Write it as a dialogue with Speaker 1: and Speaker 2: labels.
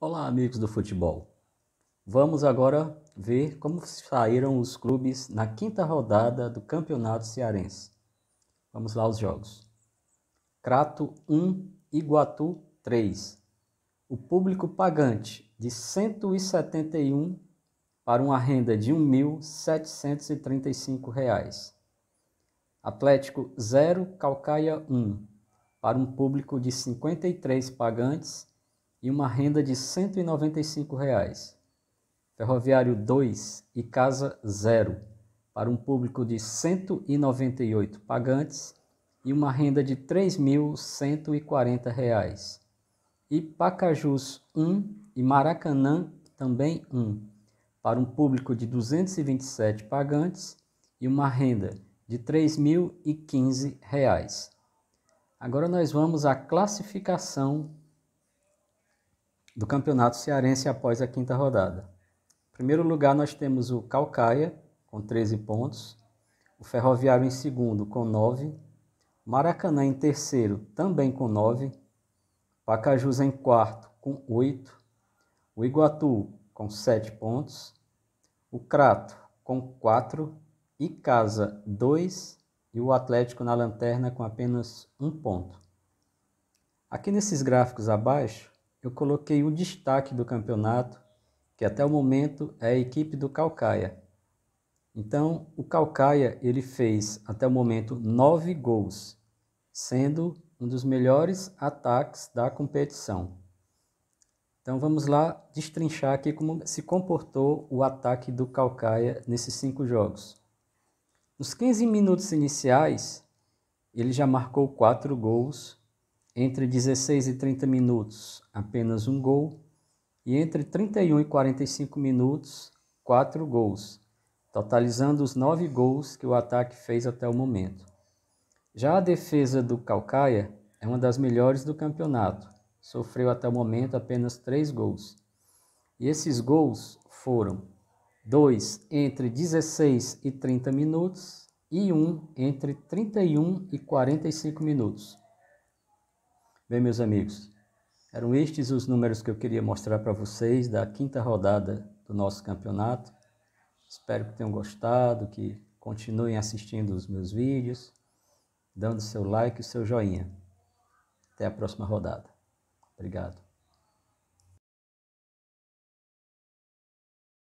Speaker 1: Olá, amigos do futebol. Vamos agora ver como saíram os clubes na quinta rodada do Campeonato Cearense. Vamos lá aos jogos. Crato 1, Iguatu 3. O público pagante de 171 para uma renda de R$ 1.735. Atlético 0, Calcaia 1, para um público de 53 pagantes e uma renda de R$ 195. Ferroviário 2 e Casa 0, para um público de 198 pagantes e uma renda de R$ 3.140. E Pacajus 1 e Maracanã também 1, para um público de 227 pagantes e uma renda de R$ 3.015. Agora nós vamos à classificação do Campeonato Cearense após a quinta rodada. Em primeiro lugar, nós temos o Calcaia, com 13 pontos, o Ferroviário em segundo, com 9, Maracanã em terceiro, também com 9, Pacajus em quarto, com 8, o Iguatu, com 7 pontos, o Crato, com 4, Icasa, 2 e o Atlético na lanterna com apenas um ponto. Aqui nesses gráficos abaixo, eu coloquei o destaque do campeonato, que até o momento é a equipe do Calcaia. Então, o Calcaia ele fez até o momento nove gols, sendo um dos melhores ataques da competição. Então vamos lá destrinchar aqui como se comportou o ataque do Calcaia nesses cinco jogos. Nos 15 minutos iniciais, ele já marcou quatro gols entre 16 e 30 minutos, apenas um gol. E entre 31 e 45 minutos, quatro gols, totalizando os nove gols que o ataque fez até o momento. Já a defesa do Calcaia é uma das melhores do campeonato. Sofreu até o momento apenas três gols. E esses gols foram dois entre 16 e 30 minutos e um entre 31 e 45 minutos. Bem, meus amigos, eram estes os números que eu queria mostrar para vocês da quinta rodada do nosso campeonato. Espero que tenham gostado, que continuem assistindo os meus vídeos, dando seu like e seu joinha. Até a próxima rodada. Obrigado.